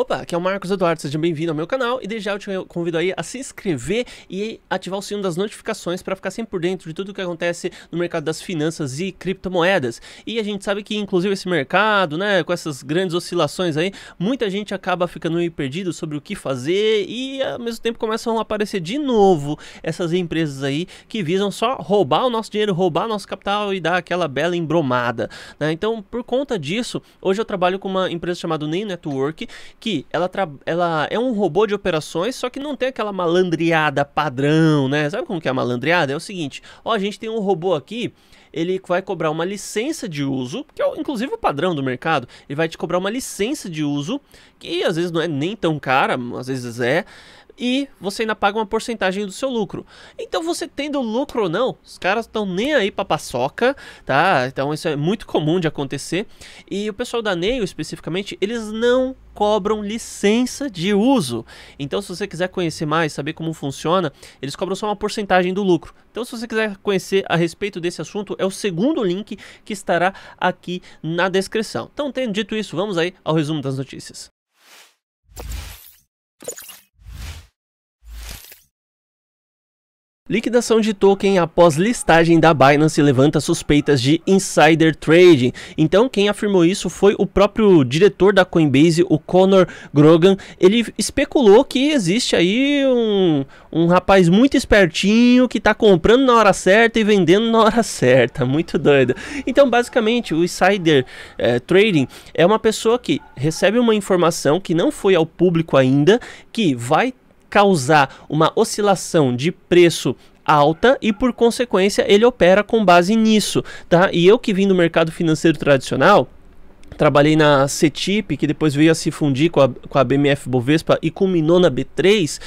Opa, aqui é o Marcos Eduardo, seja bem-vindo ao meu canal e desde já eu te convido aí a se inscrever e ativar o sino das notificações para ficar sempre por dentro de tudo o que acontece no mercado das finanças e criptomoedas. E a gente sabe que inclusive esse mercado, né, com essas grandes oscilações aí, muita gente acaba ficando meio perdido sobre o que fazer e ao mesmo tempo começam a aparecer de novo essas empresas aí que visam só roubar o nosso dinheiro, roubar nosso capital e dar aquela bela embromada, né? Então, por conta disso, hoje eu trabalho com uma empresa chamada Name Network que ela, tra... ela é um robô de operações, só que não tem aquela malandreada padrão, né? Sabe como que é a malandreada? É o seguinte, ó, a gente tem um robô aqui, ele vai cobrar uma licença de uso, que é inclusive o padrão do mercado, ele vai te cobrar uma licença de uso, que às vezes não é nem tão cara, às vezes é, e você ainda paga uma porcentagem do seu lucro. Então você tendo lucro ou não, os caras estão nem aí para paçoca, tá? Então isso é muito comum de acontecer. E o pessoal da Neio especificamente, eles não cobram licença de uso. Então, se você quiser conhecer mais, saber como funciona, eles cobram só uma porcentagem do lucro. Então, se você quiser conhecer a respeito desse assunto, é o segundo link que estará aqui na descrição. Então, tendo dito isso, vamos aí ao resumo das notícias. Liquidação de token após listagem da Binance levanta suspeitas de insider trading. Então, quem afirmou isso foi o próprio diretor da Coinbase, o Conor Grogan. Ele especulou que existe aí um, um rapaz muito espertinho que está comprando na hora certa e vendendo na hora certa. Muito doido. Então, basicamente, o insider eh, trading é uma pessoa que recebe uma informação que não foi ao público ainda, que vai causar uma oscilação de preço alta e por consequência ele opera com base nisso, tá? E eu que vim do mercado financeiro tradicional, Trabalhei na CETIP, que depois veio a se fundir com a, com a BMF Bovespa e culminou na B3.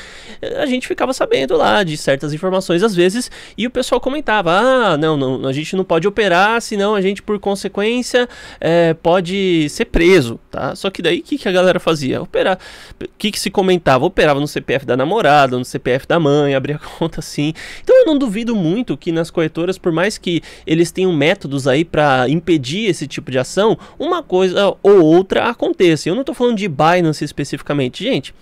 Eh, a gente ficava sabendo lá de certas informações às vezes e o pessoal comentava: ah, não, não a gente não pode operar, senão a gente, por consequência, é, pode ser preso, tá? Só que daí o que, que a galera fazia? Operar. O que, que se comentava? Operava no CPF da namorada, no CPF da mãe, abria conta assim. Então eu não duvido muito que nas corretoras, por mais que eles tenham métodos aí para impedir esse tipo de ação, uma coisa coisa ou outra aconteça. Eu não estou falando de Binance especificamente, gente.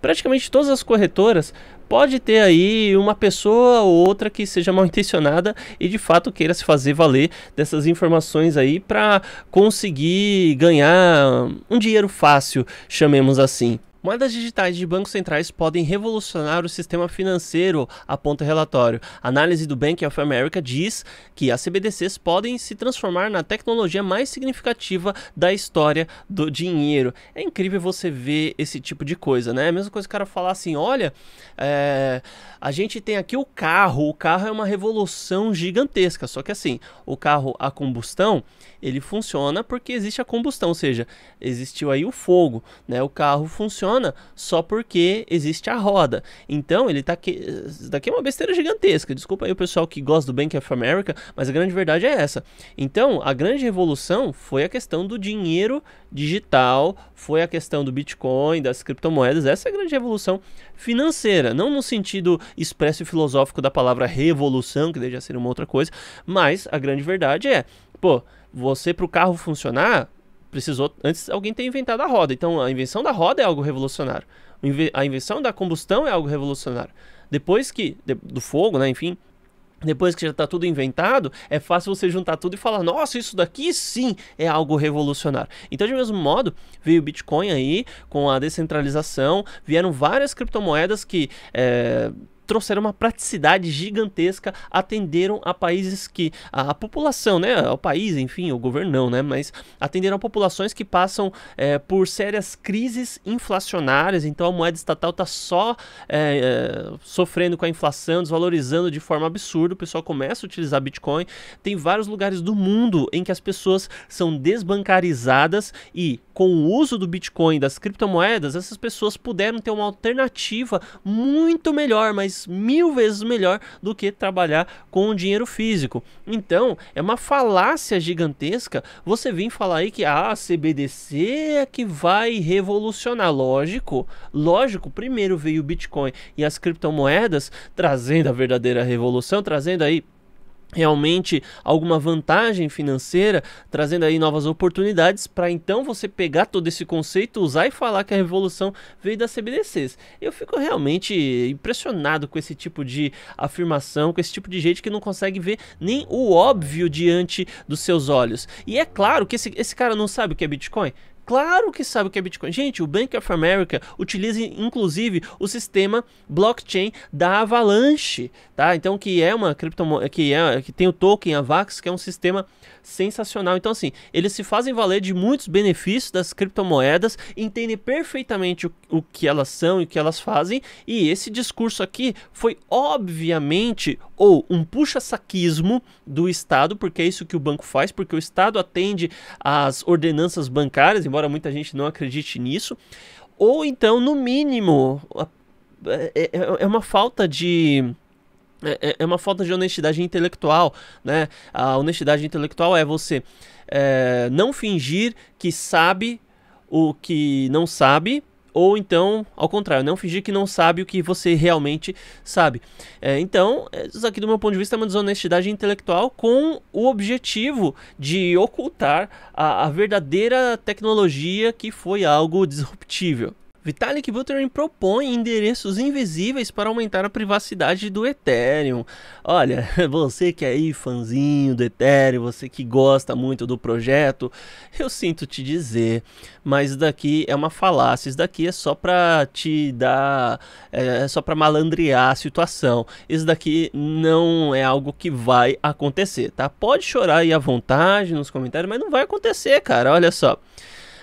Praticamente todas as corretoras pode ter aí uma pessoa ou outra que seja mal intencionada e de fato queira se fazer valer dessas informações aí para conseguir ganhar um dinheiro fácil, chamemos assim. Moedas digitais de bancos centrais podem revolucionar o sistema financeiro, aponta relatório. A análise do Bank of America diz que as CBDCs podem se transformar na tecnologia mais significativa da história do dinheiro. É incrível você ver esse tipo de coisa, né? É a mesma coisa que o cara falar assim: olha, é, a gente tem aqui o carro, o carro é uma revolução gigantesca. Só que assim, o carro a combustão, ele funciona porque existe a combustão, ou seja, existiu aí o fogo, né? O carro funciona funciona só porque existe a roda. Então, ele tá que daqui é uma besteira gigantesca. Desculpa aí o pessoal que gosta do Bank of America, mas a grande verdade é essa. Então, a grande revolução foi a questão do dinheiro digital, foi a questão do Bitcoin, das criptomoedas. Essa é a grande revolução financeira, não no sentido expresso e filosófico da palavra revolução, que deveria ser uma outra coisa, mas a grande verdade é, pô, você para o carro funcionar, precisou antes alguém ter inventado a roda. Então a invenção da roda é algo revolucionário. A invenção da combustão é algo revolucionário. Depois que de, do fogo, né, enfim, depois que já está tudo inventado, é fácil você juntar tudo e falar: nossa, isso daqui sim é algo revolucionário. Então, de mesmo modo, veio o Bitcoin aí, com a descentralização, vieram várias criptomoedas que. É trouxeram uma praticidade gigantesca, atenderam a países que a, a população, né, o país, enfim, o governo não, né, mas atenderam a populações que passam é, por sérias crises inflacionárias. Então a moeda estatal está só é, é, sofrendo com a inflação, desvalorizando de forma absurda. O pessoal começa a utilizar Bitcoin. Tem vários lugares do mundo em que as pessoas são desbancarizadas e com o uso do Bitcoin das criptomoedas, essas pessoas puderam ter uma alternativa muito melhor, mas mil vezes melhor do que trabalhar com dinheiro físico. Então, é uma falácia gigantesca você vir falar aí que a ah, CBDC é que vai revolucionar. Lógico, lógico, primeiro veio o Bitcoin e as criptomoedas trazendo a verdadeira revolução, trazendo aí realmente alguma vantagem financeira, trazendo aí novas oportunidades para então você pegar todo esse conceito, usar e falar que a revolução veio das CBDCs. Eu fico realmente impressionado com esse tipo de afirmação, com esse tipo de gente que não consegue ver nem o óbvio diante dos seus olhos. E é claro que esse, esse cara não sabe o que é Bitcoin. Claro que sabe o que é Bitcoin. Gente, o Bank of America utiliza inclusive o sistema blockchain da Avalanche, tá? Então que é uma criptomoeda que é que tem o token Avax, que é um sistema sensacional. Então assim, eles se fazem valer de muitos benefícios das criptomoedas, entendem perfeitamente o, o que elas são e o que elas fazem, e esse discurso aqui foi obviamente ou um puxa-saquismo do Estado, porque é isso que o banco faz, porque o Estado atende às ordenanças bancárias, embora muita gente não acredite nisso, ou então, no mínimo, é, é, é uma falta de é, é uma falta de honestidade intelectual, né? A honestidade intelectual é você é, não fingir que sabe o que não sabe ou então, ao contrário, não fingir que não sabe o que você realmente sabe. É, então, é, isso aqui, do meu ponto de vista, é uma desonestidade intelectual com o objetivo de ocultar a, a verdadeira tecnologia que foi algo disruptível. Vitalik Buterin propõe endereços invisíveis para aumentar a privacidade do Ethereum. Olha, você que é aí fãzinho do Ethereum, você que gosta muito do projeto, eu sinto te dizer, mas daqui é uma falácia, isso daqui é só para te dar, é, é só para malandrear a situação. Isso daqui não é algo que vai acontecer, tá? Pode chorar aí à vontade nos comentários, mas não vai acontecer, cara. Olha só.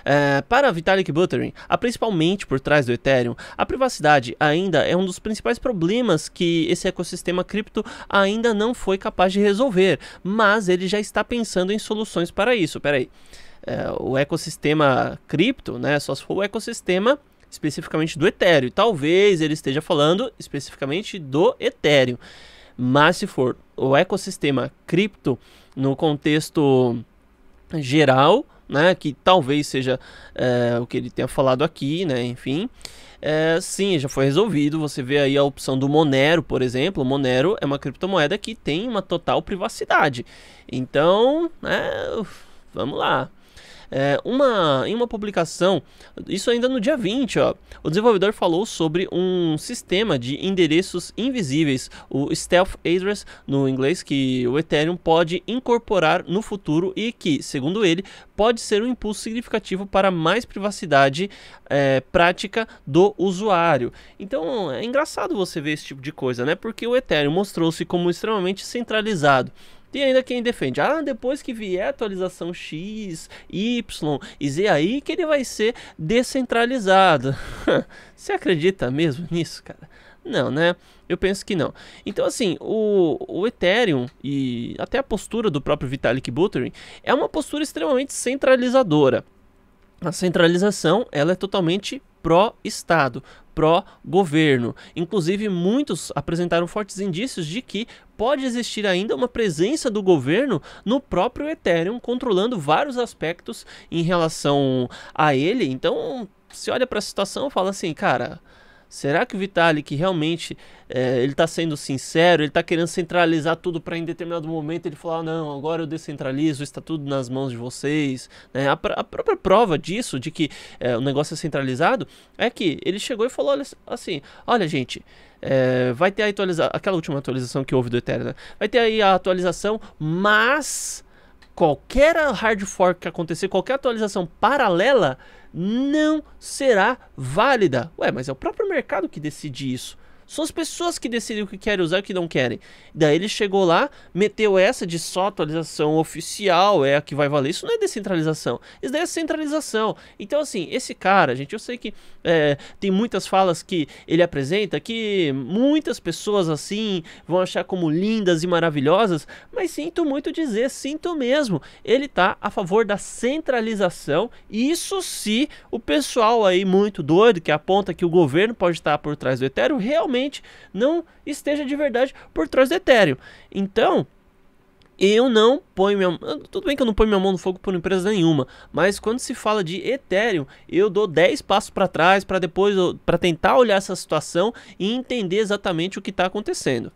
É, para Vitalik Buterin, a principalmente por trás do Ethereum, a privacidade ainda é um dos principais problemas que esse ecossistema cripto ainda não foi capaz de resolver, mas ele já está pensando em soluções para isso. Peraí, é, o ecossistema cripto, né? Só se for o ecossistema especificamente do Ethereum. Talvez ele esteja falando especificamente do Ethereum. Mas se for o ecossistema cripto no contexto geral, né, que talvez seja é, o que ele tenha falado aqui, né, enfim. É, sim, já foi resolvido. Você vê aí a opção do Monero, por exemplo. O Monero é uma criptomoeda que tem uma total privacidade. Então, né, vamos lá. É, uma, em uma publicação, isso ainda no dia 20, ó, o desenvolvedor falou sobre um sistema de endereços invisíveis, o Stealth Address no inglês, que o Ethereum pode incorporar no futuro e que, segundo ele, pode ser um impulso significativo para mais privacidade é, prática do usuário. Então é engraçado você ver esse tipo de coisa, né? Porque o Ethereum mostrou-se como extremamente centralizado. Tem ainda quem defende, ah, depois que vier a atualização X, Y e Z aí que ele vai ser descentralizado. Você acredita mesmo nisso, cara? Não, né? Eu penso que não. Então, assim, o, o Ethereum e até a postura do próprio Vitalik Buterin é uma postura extremamente centralizadora. A centralização, ela é totalmente pró-Estado, pró-governo. Inclusive, muitos apresentaram fortes indícios de que pode existir ainda uma presença do governo no próprio Ethereum, controlando vários aspectos em relação a ele. Então, se olha para a situação, fala assim, cara, Será que o Vitalik realmente é, ele está sendo sincero? Ele está querendo centralizar tudo para em determinado momento ele falar ah, não, agora eu descentralizo, está tudo nas mãos de vocês. Né? A, a, própria prova disso, de que é, o negócio é centralizado, é que ele chegou e falou assim: olha gente, é, vai ter a atualização, aquela última atualização que houve do Ethereum, né? vai ter aí a atualização, mas qualquer hard fork que acontecer, qualquer atualização paralela, não será válida. Ué, mas é o próprio mercado que decide isso. São as pessoas que decidem o que querem usar e o que não querem. Daí ele chegou lá, meteu essa de só atualização oficial, é a que vai valer. Isso não é descentralização. Isso daí é centralização. Então, assim, esse cara, gente, eu sei que é, tem muitas falas que ele apresenta que muitas pessoas assim vão achar como lindas e maravilhosas, mas sinto muito dizer, sinto mesmo. Ele tá a favor da centralização. Isso se o pessoal aí muito doido que aponta que o governo pode estar por trás do Ethereum realmente realmente não esteja de verdade por trás do Ethereum. Então, eu não ponho minha tudo bem que eu não ponho minha mão no fogo por empresa nenhuma, mas quando se fala de Ethereum, eu dou 10 passos para trás para depois para tentar olhar essa situação e entender exatamente o que está acontecendo.